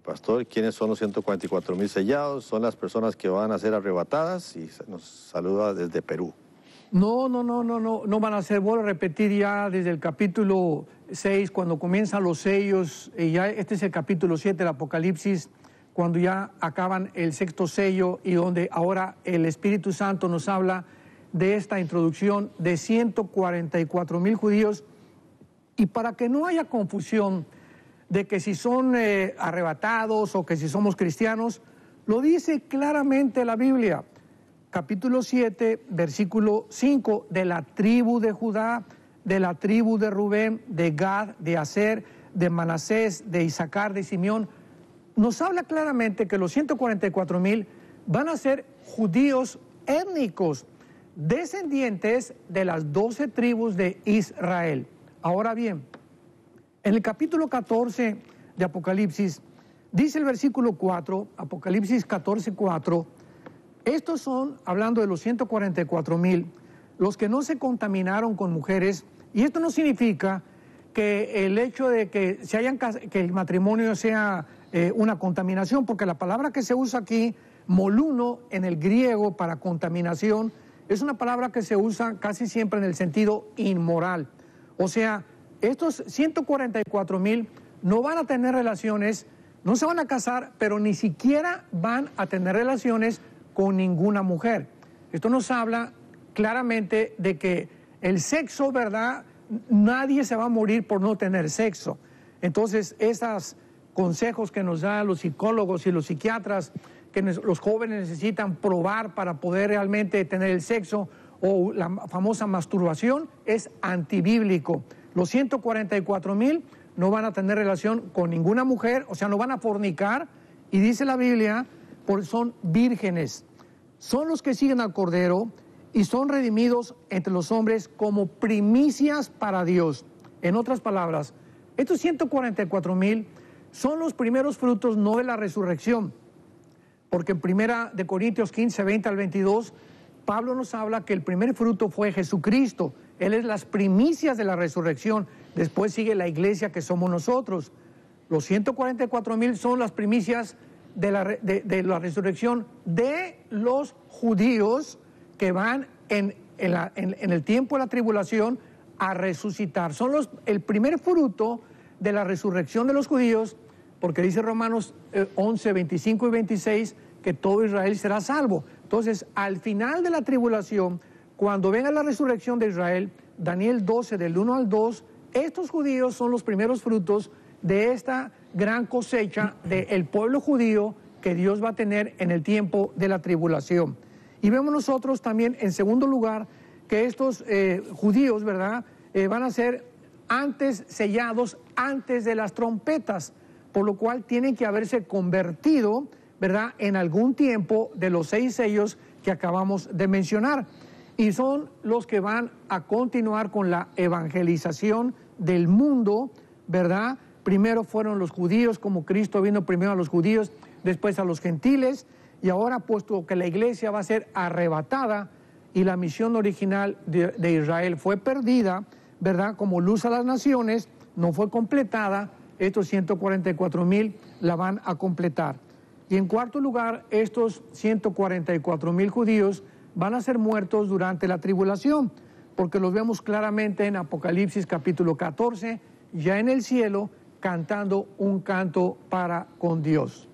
Eh, pastor, ¿quiénes son los 144 mil sellados? Son las personas que van a ser arrebatadas y nos saluda desde Perú. No, no, no, no, no, no van a ser, vuelvo a repetir ya desde el capítulo 6, cuando comienzan los sellos, eh, ya este es el capítulo 7 del Apocalipsis, cuando ya acaban el sexto sello y donde ahora el Espíritu Santo nos habla de esta introducción de 144 mil judíos. Y para que no haya confusión, de que si son eh, arrebatados o que si somos cristianos. Lo dice claramente la Biblia, capítulo 7, versículo 5, de la tribu de Judá, de la tribu de Rubén, de Gad, de Aser, de Manasés, de Isaacar, de Simeón. Nos habla claramente que los 144 mil van a ser judíos étnicos, descendientes de las 12 tribus de Israel. Ahora bien, en el capítulo 14 de Apocalipsis, dice el versículo 4, Apocalipsis 14, 4, estos son, hablando de los 144 mil, los que no se contaminaron con mujeres, y esto no significa que el hecho de que, se hayan, que el matrimonio sea eh, una contaminación, porque la palabra que se usa aquí, moluno, en el griego para contaminación, es una palabra que se usa casi siempre en el sentido inmoral. O sea, estos 144 mil no van a tener relaciones, no se van a casar, pero ni siquiera van a tener relaciones con ninguna mujer. Esto nos habla claramente de que el sexo, ¿verdad? Nadie se va a morir por no tener sexo. Entonces, esos consejos que nos dan los psicólogos y los psiquiatras, que los jóvenes necesitan probar para poder realmente tener el sexo o la famosa masturbación, es antibíblico. Los 144 mil no van a tener relación con ninguna mujer, o sea, no van a fornicar. Y dice la Biblia, porque son vírgenes. Son los que siguen al Cordero y son redimidos entre los hombres como primicias para Dios. En otras palabras, estos 144 mil son los primeros frutos no de la resurrección. Porque en 1 de Corintios 15, 20 al 22, Pablo nos habla que el primer fruto fue Jesucristo. Él es las primicias de la resurrección. Después sigue la iglesia que somos nosotros. Los 144 mil son las primicias de la, de, la, resurrección de los judíos que van en, el tiempo de la tribulación a resucitar. Son los, el primer fruto de la resurrección de los judíos, porque dice Romanos 11, eh, 25 y 26 que todo Israel será salvo. Entonces, al final de la tribulación, cuando venga la resurrección de Israel, Daniel 12, del 1 al 2, estos judíos son los primeros frutos de esta gran cosecha del pueblo judío que Dios va a tener en el tiempo de la tribulación. Y vemos nosotros también, en segundo lugar, que estos eh, judíos, ¿verdad?, eh, van a ser antes sellados, antes de las trompetas, por lo cual tienen que haberse convertido, ¿verdad?, en algún tiempo de los seis sellos que acabamos de mencionar y son los que van a continuar con la evangelización del mundo, ¿verdad? Primero fueron los judíos, como Cristo vino primero a los judíos, después a los gentiles, y ahora puesto que la iglesia va a ser arrebatada y la misión original de, Israel fue perdida, ¿verdad? Como luz a las naciones, no fue completada, estos 144 mil la van a completar. Y en cuarto lugar, estos 144 mil judíos, van a ser muertos durante la tribulación, porque los vemos claramente en Apocalipsis capítulo 14, ya en el cielo, cantando un canto para con Dios.